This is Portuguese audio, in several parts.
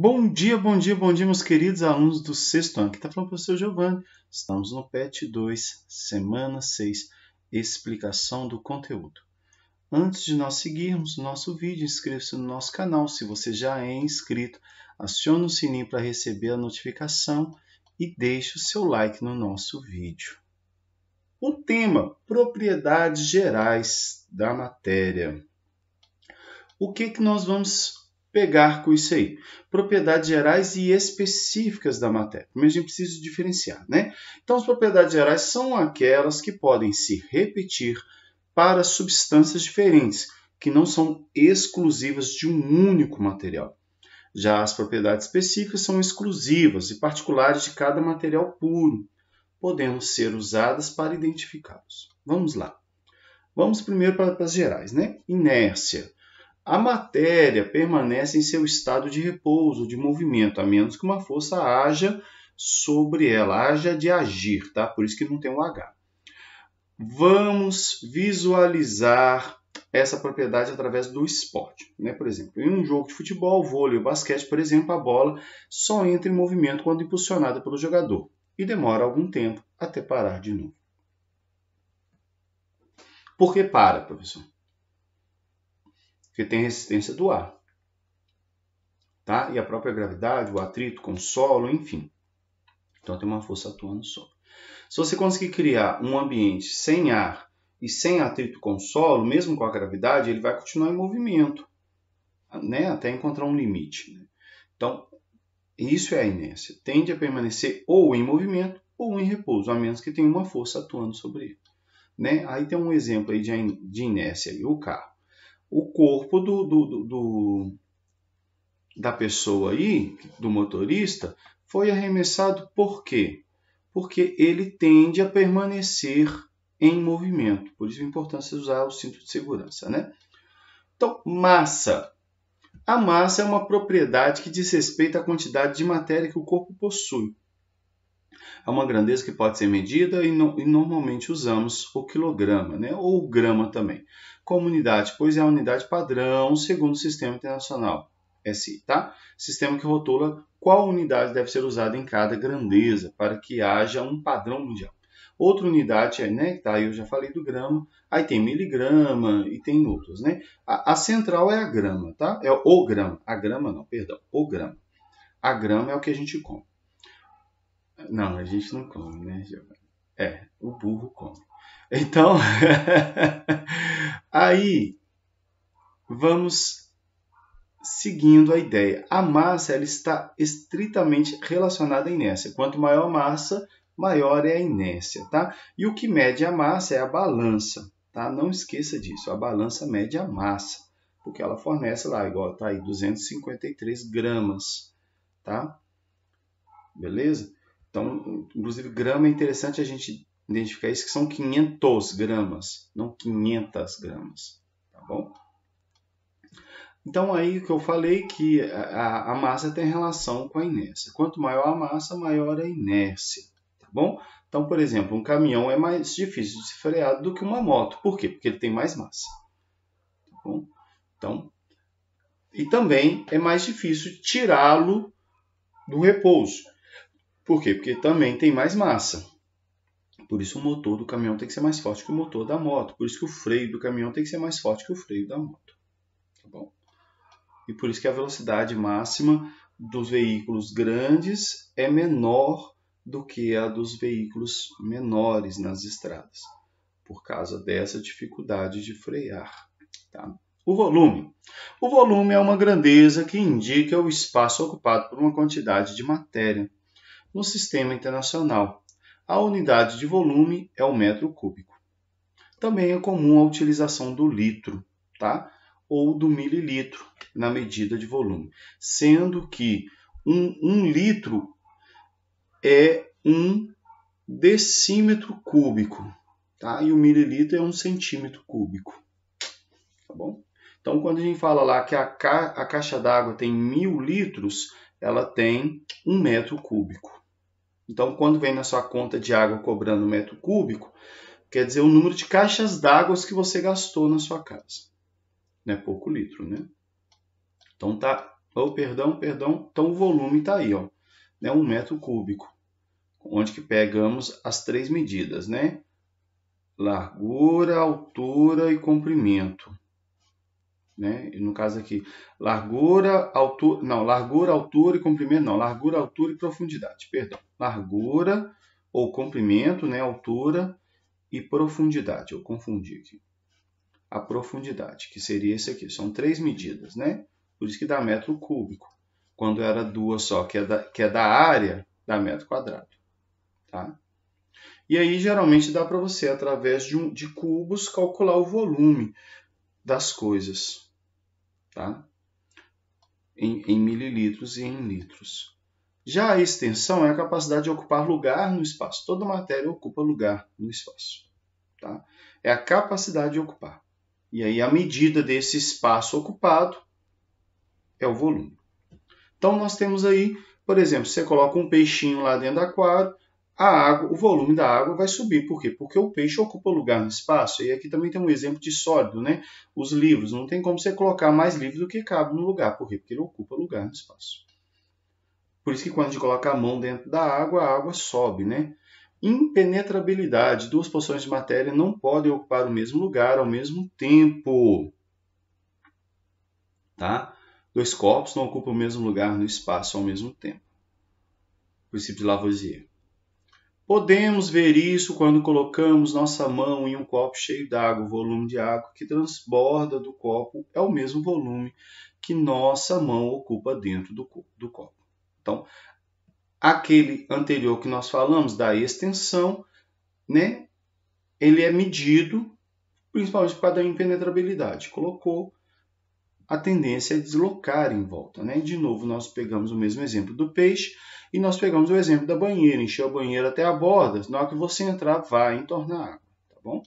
Bom dia, bom dia, bom dia, meus queridos alunos do sexto ano. Aqui está falando o professor Giovanni. Estamos no PET 2, semana 6, explicação do conteúdo. Antes de nós seguirmos o nosso vídeo, inscreva-se no nosso canal. Se você já é inscrito, acione o sininho para receber a notificação e deixe o seu like no nosso vídeo. O tema: propriedades gerais da matéria. O que, que nós vamos pegar com isso aí. Propriedades gerais e específicas da matéria. Primeiro a gente precisa diferenciar, né? Então, as propriedades gerais são aquelas que podem se repetir para substâncias diferentes, que não são exclusivas de um único material. Já as propriedades específicas são exclusivas e particulares de cada material puro, podendo ser usadas para identificá-los. Vamos lá. Vamos primeiro para as gerais, né? Inércia a matéria permanece em seu estado de repouso, de movimento, a menos que uma força haja sobre ela, haja de agir, tá? Por isso que não tem o um H. Vamos visualizar essa propriedade através do esporte. Né? Por exemplo, em um jogo de futebol, vôlei ou basquete, por exemplo, a bola só entra em movimento quando impulsionada pelo jogador e demora algum tempo até parar de novo. Por que para, professor? porque tem resistência do ar. Tá? E a própria gravidade, o atrito com o solo, enfim. Então tem uma força atuando sobre. Se você conseguir criar um ambiente sem ar e sem atrito com o solo, mesmo com a gravidade, ele vai continuar em movimento, né? até encontrar um limite. Né? Então, isso é a inércia. Tende a permanecer ou em movimento ou em repouso, a menos que tenha uma força atuando sobre ele. Né? Aí tem um exemplo aí de inércia, aí, o carro o corpo do, do, do, da pessoa aí, do motorista, foi arremessado por quê? Porque ele tende a permanecer em movimento. Por isso a importância de usar o cinto de segurança, né? Então, massa. A massa é uma propriedade que diz respeito à quantidade de matéria que o corpo possui. É uma grandeza que pode ser medida e, no, e normalmente usamos o quilograma, né? ou o grama também unidade, pois é a unidade padrão segundo o sistema internacional SI, tá? Sistema que rotula qual unidade deve ser usada em cada grandeza para que haja um padrão mundial. Outra unidade é, né, tá, eu já falei do grama, aí tem miligrama e tem outros, né? A, a central é a grama, tá? É o grama, a grama não, perdão, o grama. A grama é o que a gente come. Não, a gente não come, né, É, o burro come. Então, Aí vamos seguindo a ideia. A massa ela está estritamente relacionada à inércia. Quanto maior a massa, maior é a inércia, tá? E o que mede a massa é a balança, tá? Não esqueça disso. A balança mede a massa, porque ela fornece lá, igual tá aí, 253 gramas, tá? Beleza? Então, inclusive, grama é interessante a gente identificar isso, que são 500 gramas, não 500 gramas, tá bom? Então, aí que eu falei que a, a, massa tem relação com a inércia. Quanto maior a massa, maior a inércia, tá bom? Então, por exemplo, um caminhão é mais difícil de ser freado do que uma moto. Por quê? Porque ele tem mais massa, tá bom? Então, e também é mais difícil tirá-lo do repouso. Por quê? Porque também tem mais massa. Por isso o motor do caminhão tem que ser mais forte que o motor da moto. Por isso que o freio do caminhão tem que ser mais forte que o freio da moto. Tá bom? E por isso que a velocidade máxima dos veículos grandes é menor do que a dos veículos menores nas estradas, por causa dessa dificuldade de frear. Tá? O volume. O volume é uma grandeza que indica o espaço ocupado por uma quantidade de matéria no sistema internacional, a unidade de volume é o metro cúbico. Também é comum a utilização do litro, tá? ou do mililitro na medida de volume, sendo que um, um litro é um decímetro cúbico, tá? E o mililitro é um centímetro cúbico, tá bom? Então, quando a gente fala lá que a, ca a caixa d'água tem mil litros, ela tem um metro cúbico. Então, quando vem na sua conta de água cobrando metro cúbico, quer dizer o número de caixas d'água que você gastou na sua casa. Não é pouco litro, né? Então tá. Oh, perdão, perdão. Então o volume está aí, ó. Né? Um metro cúbico. Onde que pegamos as três medidas, né? Largura, altura e comprimento né? No caso aqui, largura, altura, não, largura, altura e comprimento, não, largura, altura e profundidade, perdão. Largura ou comprimento, né, altura e profundidade, eu confundi aqui. A profundidade, que seria esse aqui, são três medidas, né? Por isso que dá metro cúbico. Quando era duas só, que é da, que é da área, dá metro quadrado, tá? E aí, geralmente, dá para você, através de, um, de cubos, calcular o volume das coisas tá? em, em mililitros e em litros. Já a extensão é a capacidade de ocupar lugar no espaço. Toda matéria ocupa lugar no espaço. Tá? É a capacidade de ocupar. E aí a medida desse espaço ocupado é o volume. Então nós temos aí, por exemplo, você coloca um peixinho lá dentro do aquário, a água, o volume da água vai subir. Por quê? Porque o peixe ocupa lugar no espaço. E aqui também tem um exemplo de sólido, né? Os livros. Não tem como você colocar mais livro do que cabe no lugar. Por quê? Porque ele ocupa lugar no espaço. Por isso que quando a gente coloca a mão dentro da água, a água sobe, né? Impenetrabilidade. Duas porções de matéria não podem ocupar o mesmo lugar ao mesmo tempo. Tá? Dois corpos não ocupam o mesmo lugar no espaço ao mesmo tempo. Princípio de Lavoisier. Podemos ver isso quando colocamos nossa mão em um copo cheio d'água. O volume de água que transborda do copo é o mesmo volume que nossa mão ocupa dentro do, do copo. Então, aquele anterior que nós falamos da extensão, né? Ele é medido principalmente por causa da impenetrabilidade. Colocou a tendência é deslocar em volta. Né? De novo, nós pegamos o mesmo exemplo do peixe e nós pegamos o exemplo da banheira. Encher a banheira até a borda, na hora que você entrar, vai entornar água. Tá bom?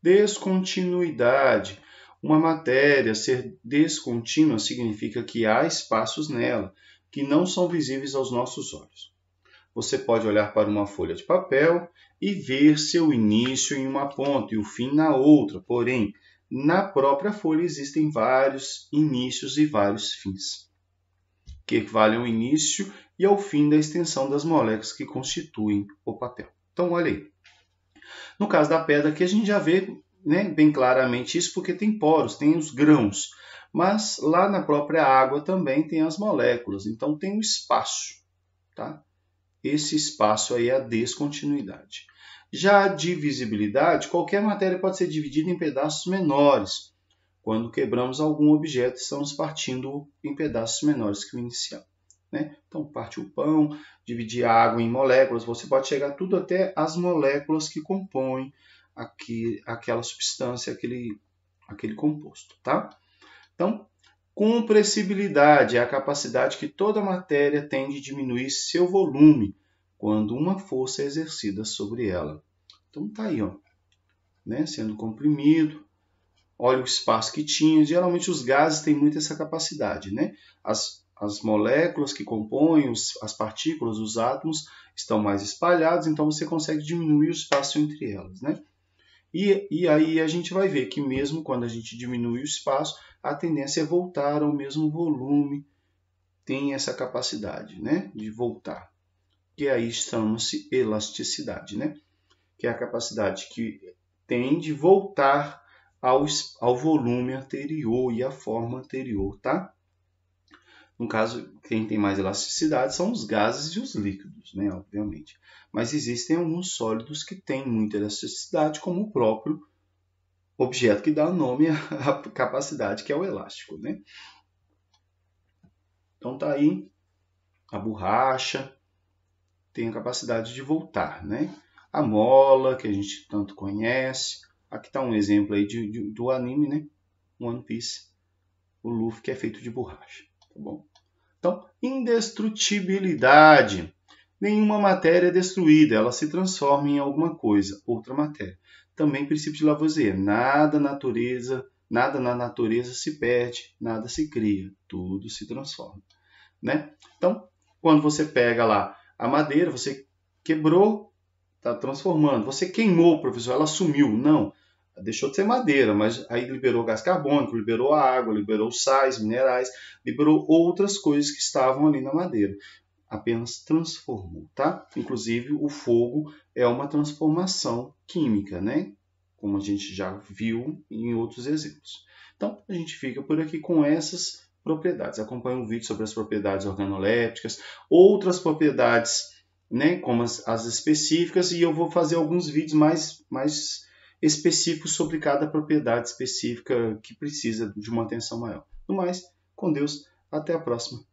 Descontinuidade. Uma matéria ser descontínua significa que há espaços nela que não são visíveis aos nossos olhos. Você pode olhar para uma folha de papel e ver seu início em uma ponta e o fim na outra, porém, na própria folha existem vários inícios e vários fins, que equivalem ao início e ao fim da extensão das moléculas que constituem o papel. Então, olha aí. No caso da pedra aqui, a gente já vê né, bem claramente isso, porque tem poros, tem os grãos. Mas lá na própria água também tem as moléculas, então tem um espaço. Tá? Esse espaço aí é a descontinuidade. Já a divisibilidade, qualquer matéria pode ser dividida em pedaços menores. Quando quebramos algum objeto, estamos partindo em pedaços menores que o inicial. Né? Então, parte o pão, dividir a água em moléculas, você pode chegar tudo até as moléculas que compõem aqui, aquela substância, aquele, aquele composto. Tá? Então, compressibilidade é a capacidade que toda matéria tem de diminuir seu volume quando uma força é exercida sobre ela. Então tá aí, ó, né, sendo comprimido. Olha o espaço que tinha. Geralmente os gases têm muito essa capacidade, né? As, as moléculas que compõem os, as partículas, os átomos, estão mais espalhados, então você consegue diminuir o espaço entre elas, né? E, e aí a gente vai ver que mesmo quando a gente diminui o espaço, a tendência é voltar ao mesmo volume, tem essa capacidade, né, de voltar que aí chama-se elasticidade, né? que é a capacidade que tem de voltar ao, ao volume anterior e à forma anterior. Tá? No caso, quem tem mais elasticidade são os gases e os líquidos, né? obviamente. Mas existem alguns sólidos que têm muita elasticidade, como o próprio objeto que dá nome à capacidade, que é o elástico. Né? Então tá aí a borracha, tem a capacidade de voltar, né? A mola, que a gente tanto conhece. Aqui está um exemplo aí de, de, do anime, né? One Piece. O Luffy que é feito de borracha, tá bom? Então, indestrutibilidade. Nenhuma matéria é destruída, ela se transforma em alguma coisa, outra matéria. Também princípio de Lavoisier. Nada natureza, nada na natureza se perde, nada se cria, tudo se transforma, né? Então, quando você pega lá a madeira, você quebrou, está transformando. Você queimou, professor, ela sumiu. Não, deixou de ser madeira, mas aí liberou gás carbônico, liberou água, liberou sais, minerais, liberou outras coisas que estavam ali na madeira. Apenas transformou, tá? Inclusive, o fogo é uma transformação química, né? Como a gente já viu em outros exemplos. Então, a gente fica por aqui com essas propriedades. Acompanhe um vídeo sobre as propriedades organolépticas, outras propriedades, né, como as, as específicas, e eu vou fazer alguns vídeos mais, mais específicos sobre cada propriedade específica que precisa de uma atenção maior. No mais, com Deus, até a próxima.